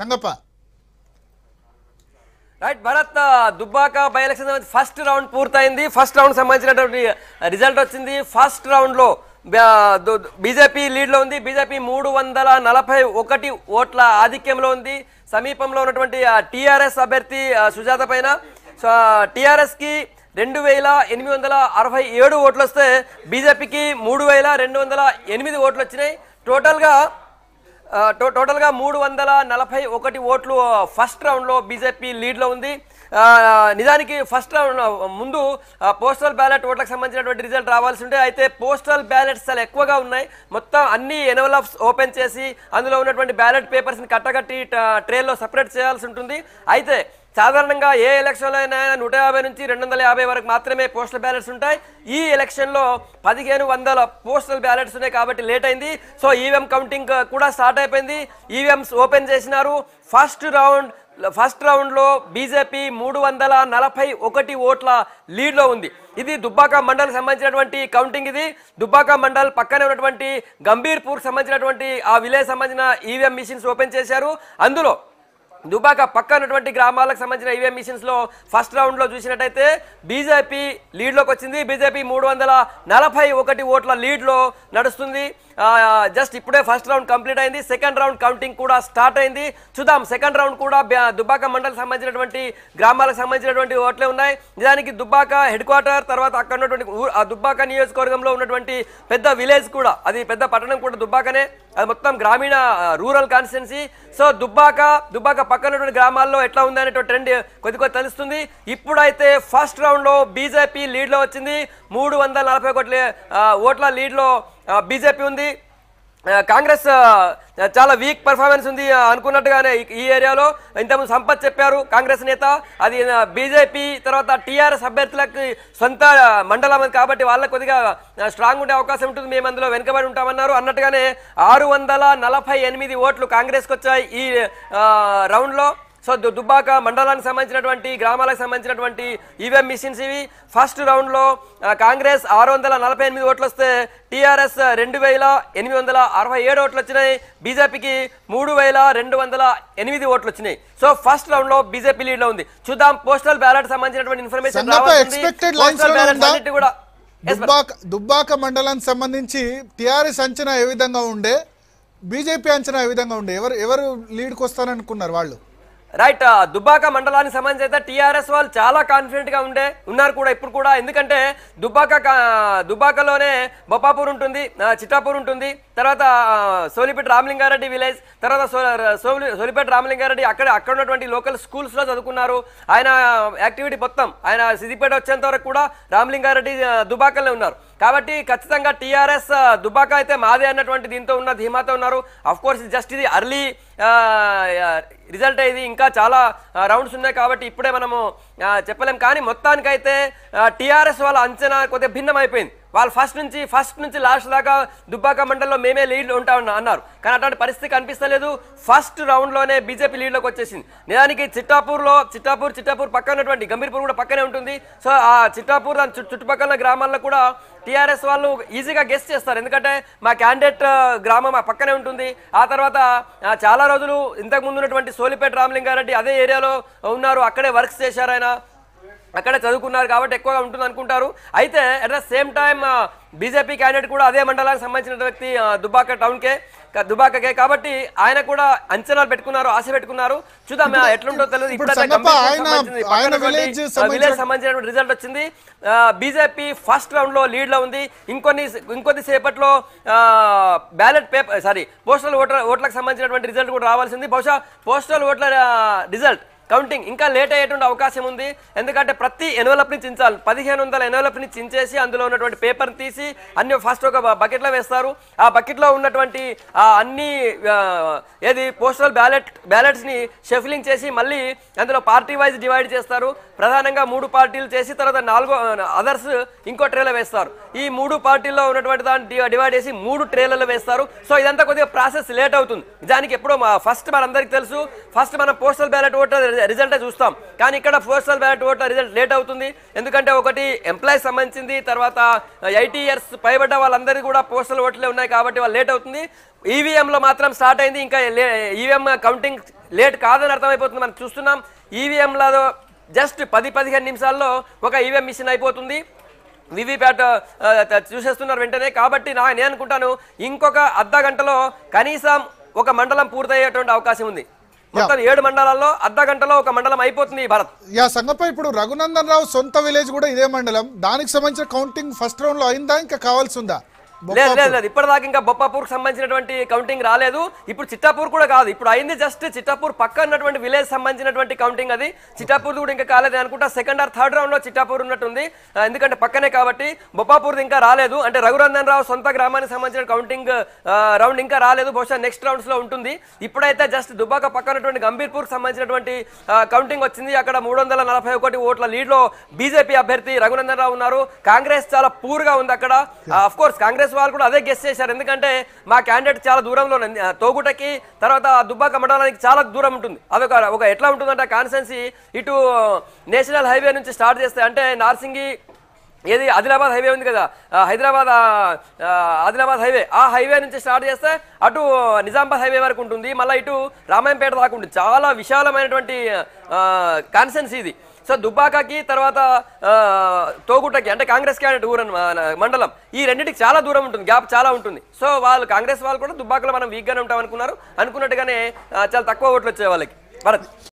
Sangappa right Bharat Dubbaka by election first round పూర్తయింది first round సంబంధించినటువంటి result వచ్చింది ఫస్ట్ రౌండ్లో బీజేపీ లీడ్లో ఉంది బీజేపీ మూడు వందల నలభై ఒకటి ఓట్ల ఆధిక్యంలో ఉంది సమీపంలో ఉన్నటువంటి టీఆర్ఎస్ అభ్యర్థి సుజాత పైన టీఆర్ఎస్కి రెండు వేల ఎనిమిది వందల అరవై ఏడు ఓట్లు వస్తే బీజేపీకి మూడు వేల రెండు వందల ఎనిమిది ఓట్లు వచ్చినాయి టోటల్గా టోటల్గా మూడు వందల నలభై ఒకటి ఓట్లు ఫస్ట్ రౌండ్లో బీజేపీ లీడ్లో ఉంది నిజానికి ఫస్ట్ రౌండ్ ముందు పోస్టల్ బ్యాలెట్ ఓట్లకు సంబంధించినటువంటి రిజల్ట్ రావాల్సి ఉంటే అయితే పోస్టల్ బ్యాలెట్స్ చాలా ఎక్కువగా ఉన్నాయి మొత్తం అన్ని ఎనవలప్స్ ఓపెన్ చేసి అందులో ఉన్నటువంటి బ్యాలెట్ పేపర్స్ని కట్టగట్టి ట్రైన్లో సపరేట్ చేయాల్సి ఉంటుంది అయితే సాధారణంగా ఏ ఎలక్షన్లో అయినా నూట యాభై నుంచి రెండు వందల యాభై వరకు మాత్రమే పోస్టల్ బ్యాలెట్స్ ఉంటాయి ఈ ఎలక్షన్లో పదిహేను వందల పోస్టల్ బ్యాలెట్స్ ఉన్నాయి కాబట్టి లేట్ అయింది సో ఈవీఎం కౌంటింగ్ కూడా స్టార్ట్ అయిపోయింది ఈవీఎంస్ ఓపెన్ చేసినారు ఫస్ట్ రౌండ్ ఫస్ట్ రౌండ్లో బీజేపీ మూడు వందల నలభై ఒకటి ఓట్ల లీడ్లో ఉంది ఇది దుబ్బాక మండల్ సంబంధించినటువంటి కౌంటింగ్ ఇది దుబ్బాక మండల్ పక్కనే ఉన్నటువంటి గంభీర్పూర్కి సంబంధించినటువంటి ఆ విలేజ్ సంబంధించిన ఈవీఎం మిషన్స్ ఓపెన్ చేశారు అందులో దుబాక పక్క ఉన్నటువంటి గ్రామాలకు సంబంధించిన ఈవీఎం మిషన్స్లో ఫస్ట్ రౌండ్లో చూసినట్టయితే బీజేపీ లీడ్లోకి వచ్చింది బీజేపీ మూడు వందల నలభై ఒకటి ఓట్ల లీడ్లో నడుస్తుంది జస్ట్ ఇప్పుడే ఫస్ట్ రౌండ్ కంప్లీట్ అయింది సెకండ్ రౌండ్ కౌంటింగ్ కూడా స్టార్ట్ అయింది చూద్దాం సెకండ్ రౌండ్ కూడా దుబ్బాక మండలికి సంబంధించినటువంటి గ్రామాలకు సంబంధించినటువంటి ఓట్లే ఉన్నాయి నిజానికి దుబాక హెడ్ క్వార్టర్ తర్వాత అక్కడ ఉన్నటువంటి ఆ దుబ్బాక నియోజకవర్గంలో ఉన్నటువంటి పెద్ద విలేజ్ కూడా అది పెద్ద పట్టణం కూడా దుబ్బాకనే అది మొత్తం గ్రామీణ rural constituency so Dubbaka Dubbaka పక్కన గ్రామాల్లో ఎట్లా ఉంది అనేటువంటి ట్రెండ్ కొద్ది కొద్ది తెలుస్తుంది ఇప్పుడైతే ఫస్ట్ రౌండ్లో బీజేపీ లీడ్లో వచ్చింది మూడు వందల నలభై ఒకటి ఓట్ల లీడ్లో బీజేపీ ఉంది కాంగ్రెస్ చాలా వీక్ పర్ఫార్మెన్స్ ఉంది అనుకున్నట్టుగానే ఈ ఏరియాలో ఇంతకుముందు సంపత్ చెప్పారు కాంగ్రెస్ నేత అది బీజేపీ తర్వాత టీఆర్ఎస్ అభ్యర్థులకు సొంత మండలం కాబట్టి వాళ్ళ కొద్దిగా స్ట్రాంగ్ ఉండే అవకాశం ఉంటుంది మేము అందులో వెనుకబడి ఉంటామన్నారు అన్నట్టుగానే ఆరు ఓట్లు కాంగ్రెస్కి వచ్చాయి ఈ రౌండ్లో సో దుబ్బాక మండలానికి సంబంధించినటువంటి గ్రామాలకు సంబంధించినటువంటి ఈవీఎం e మిషన్స్ ఇవి ఫస్ట్ రౌండ్లో కాంగ్రెస్ ఆరు వందల నలభై ఎనిమిది ఓట్లు వస్తే టీఆర్ఎస్ రెండు వేల ఎనిమిది వందల అరవై ఏడు ఓట్లు వచ్చినాయి బీజేపీకి మూడు వేల రెండు వందల ఎనిమిది ఓట్లు వచ్చినాయి సో ఫస్ట్ రౌండ్లో బీజేపీ లీడ్లో ఉంది చూద్దాం పోస్టల్ బ్యాలెట్ సంబంధించినటువంటి ఇన్ఫర్మేషన్ కూడా దుబ్బాక దుబ్బాక మండలానికి సంబంధించి టీఆర్ఎస్ అంచనా ఏ విధంగా ఉండే బీజేపీ అంచనా ఏ విధంగా ఉండే ఎవరు ఎవరు లీడ్కి వస్తారనుకున్నారు వాళ్ళు రైట్ దుబ్బాక మండలానికి సంబంధించి అయితే టీఆర్ఎస్ వాళ్ళు చాలా కాన్ఫిడెంట్గా ఉండే ఉన్నారు కూడా ఇప్పుడు కూడా ఎందుకంటే దుబ్బాక దుబ్బాకలోనే బొప్పాపూర్ ఉంటుంది చిట్టాపూర్ ఉంటుంది తర్వాత సోలిపేట రామలింగారెడ్డి విలేజ్ తర్వాత సోలిపేట రామలింగారెడ్డి అక్కడ అక్కడ ఉన్నటువంటి లోకల్ స్కూల్స్లో చదువుకున్నారు ఆయన యాక్టివిటీ మొత్తం ఆయన సిద్దిపేట వచ్చేంత వరకు కూడా రామలింగారెడ్డి దుబ్బాకలోనే ఉన్నారు కాబట్టి ఖచ్చితంగా టీఆర్ఎస్ దుబ్బాక అయితే మాదే అన్నటువంటి దీంతో ఉన్న ధీమాతో ఉన్నారు కోర్స్ జస్ట్ ఇది అర్లీ రిజల్ట్ అయింది ఇంకా చాలా రౌండ్స్ ఉన్నాయి కాబట్టి ఇప్పుడే మనము చెప్పలేం కానీ మొత్తానికైతే టీఆర్ఎస్ వాళ్ళ అంచనా కొద్దిగా భిన్నమైపోయింది వాళ్ళు ఫస్ట్ నుంచి ఫస్ట్ నుంచి లాస్ట్ దాకా దుబ్బాక మండలిలో మేమే లీడ్లు ఉంటామని అన్నారు కానీ అటువంటి పరిస్థితి కనిపిస్తలేదు ఫస్ట్ రౌండ్లోనే బీజేపీ లీడ్లోకి వచ్చేసింది నిజానికి చిట్టాపూర్లో చిట్టాపూర్ చిట్టాపూర్ పక్కనటువంటి ఉన్నటువంటి గంభీర్పూర్ కూడా పక్కనే ఉంటుంది సో ఆ చిట్టాపూర్ దాని చుట్టుపక్కల గ్రామాల్లో కూడా టీఆర్ఎస్ వాళ్ళు ఈజీగా గెస్ట్ చేస్తారు ఎందుకంటే మా క్యాండిడేట్ గ్రామం మా పక్కనే ఉంటుంది ఆ తర్వాత చాలా రోజులు ఇంతకు ముందు ఉన్నటువంటి సోలిపేట రామలింగారెడ్డి అదే ఏరియాలో ఉన్నారు అక్కడే వర్క్స్ చేశారు ఆయన అక్కడే చదువుకున్నారు కాబట్టి ఎక్కువగా ఉంటుంది అనుకుంటారు అయితే at the same time BJP candidate కూడా అదే మండలానికి సంబంధించిన వ్యక్తి దుబ్బాక టౌన్కే దుబాకకే కాబట్టి ఆయన కూడా అంచనాలు పెట్టుకున్నారు ఆశ పెట్టుకున్నారు చూద్దాం ఎట్లుంటో తెలియదు ఇప్పుడు సంబంధించిన రిజల్ట్ వచ్చింది బీజేపీ ఫస్ట్ రౌండ్ లో లీడ్ లో ఉంది ఇంకొన్ని ఇంకొద్ది సేపట్లో ballot paper sorry postal voter ఓట్లకు సంబంధించినటువంటి రిజల్ట్ కూడా రావాల్సింది బహుశా పోస్టల్ ఓట్ల రిజల్ట్ కౌంటింగ్ ఇంకా లేట్ అయ్యేటువంటి అవకాశం ఉంది ఎందుకంటే ప్రతి ఎన్వలప్ని చించాలి పదిహేను వందల ఎన్వలప్ని చించేసి అందులో ఉన్నటువంటి పేపర్ తీసి అన్ని ఫస్ట్ ఒక బకెట్లో వేస్తారు ఆ బకెట్లో ఉన్నటువంటి అన్ని ఏది పోస్టల్ బ్యాలెట్ బ్యాలెట్స్ని షఫిలింగ్ చేసి మళ్ళీ అందులో పార్టీ వైజ్ డివైడ్ చేస్తారు ప్రధానంగా మూడు పార్టీలు చేసి తర్వాత నాలుగో అదర్స్ ఇంకో ట్రేలో వేస్తారు ఈ మూడు పార్టీల్లో ఉన్నటువంటి దాన్ని డివైడ్ చేసి మూడు ట్రేలలో వేస్తారు సో ఇదంతా కొద్దిగా ప్రాసెస్ లేట్ అవుతుంది దానికి ఎప్పుడో ఫస్ట్ మనందరికీ తెలుసు ఫస్ట్ మనం పోస్టల్ బ్యాలెట్ ఓటర్ రిజల్టే చూస్తాం కానీ ఇక్కడ పోస్టల్ బ్యాలెట్ ఓట్ల రిజల్ట్ లేట్ అవుతుంది ఎందుకంటే ఒకటి ఎంప్లాయీస్ సంబంధించింది తర్వాత ఎయిటీ ఇయర్స్ పైబడ్డ వాళ్ళందరికీ కూడా పోస్టల్ ఓట్లే ఉన్నాయి కాబట్టి వాళ్ళు లేట్ అవుతుంది ఈవీఎంలో e మాత్రం స్టార్ట్ అయింది ఇంకా ఈవీఎం కౌంటింగ్ లేట్ కాదని అర్థమైపోతుంది మనం చూస్తున్నాం ఈవీఎంలలో e జస్ట్ పది పదిహేను నిమిషాల్లో ఒక ఈవీఎం e మిషన్ అయిపోతుంది వివిప్యాట్ చూసేస్తున్నారు వెంటనే కాబట్టి నా నేను అనుకుంటాను ఇంకొక అర్ధ గంటలో కనీసం ఒక మండలం పూర్తయ్యేటువంటి అవకాశం ఉంది మొత్తం ఏడు మండలాల్లో అర్ధ గంటలో ఒక మండలం అయిపోతుంది భారత్ యా సంగప్ప ఇప్పుడు రఘునందన్ రావు సొంత విలేజ్ కూడా ఇదే మండలం దానికి సంబంధించిన కౌంటింగ్ ఫస్ట్ రౌండ్ లో అయిందా ఇంకా కావాల్సి ఉందా లేదు లేదు లేదు ఇప్పటిదాకా ఇంకా బొప్పాపూర్ సంబంధించినటువంటి కౌంటింగ్ రాలేదు ఇప్పుడు చిట్టాపూర్ కూడా కాదు ఇప్పుడు అయింది జస్ట్ చిట్టాపూర్ పక్క ఉన్నటువంటి విలేజ్ సంబంధించినటువంటి కౌంటింగ్ అది చిట్టాపూర్ కూడా ఇంకా కాలేదు అనుకుంటా సెకండ్ ఆర్ థర్డ్ రౌండ్ లో చిట్టాపూర్ ఉన్నట్టుంది ఎందుకంటే పక్కనే కాబట్టి బొప్పాపూర్ ఇంకా రాలేదు అంటే రఘురంజన్ రావు సొంత గ్రామానికి సంబంధించిన కౌంటింగ్ రౌండ్ ఇంకా రాలేదు బహుశా నెక్స్ట్ రౌండ్స్ లో ఉంటుంది ఇప్పుడైతే జస్ట్ పక్క పక్కనటువంటి గంభీర్పూర్ సంబంధించినటువంటి కౌంటింగ్ వచ్చింది అక్కడ మూడు వందల నలభై ఒకటి ఓట్ల లీడ్ లో బీజేపీ అభ్యర్థి రఘునందన్ రావు ఉన్నారు కాంగ్రెస్ చాలా పూర్ గా ఉంది అక్కడ అఫ్ కోర్స్ కాంగ్రెస్ వాళ్ళు కూడా అదే గెస్ చేశారు ఎందుకంటే మా క్యాండిడేట్ చాలా దూరంలో తోగుటకి తర్వాత దుబ్బాక మండలానికి చాలా దూరం ఉంటుంది అవి ఒక ఎట్లా ఉంటుందంటే కాన్సెన్సీ ఇటు నేషనల్ హైవే నుంచి స్టార్ట్ చేస్తే అంటే నార్సింగి ఏది ఆదిలాబాద్ హైవే ఉంది కదా హైదరాబాద్ ఆదిలాబాద్ హైవే ఆ హైవే నుంచి స్టార్ట్ చేస్తే అటు నిజామాబాద్ హైవే వరకు ఉంటుంది మళ్ళీ ఇటు రామాయంపేట దాకా ఉంటుంది చాలా విశాలమైనటువంటి కాన్సెన్స్ ఇది సో దుబ్బాకకి తర్వాత తోగుటకి అంటే కాంగ్రెస్ క్యాండిడేట్ ఊరన్ మండలం ఈ రెండింటికి చాలా దూరం ఉంటుంది గ్యాప్ చాలా ఉంటుంది సో వాళ్ళు కాంగ్రెస్ వాళ్ళు కూడా దుబ్బాకలో మనం వీక్గానే ఉంటాం అనుకున్నారు అనుకున్నట్టుగానే చాలా తక్కువ ఓట్లు వచ్చే వాళ్ళకి భరత్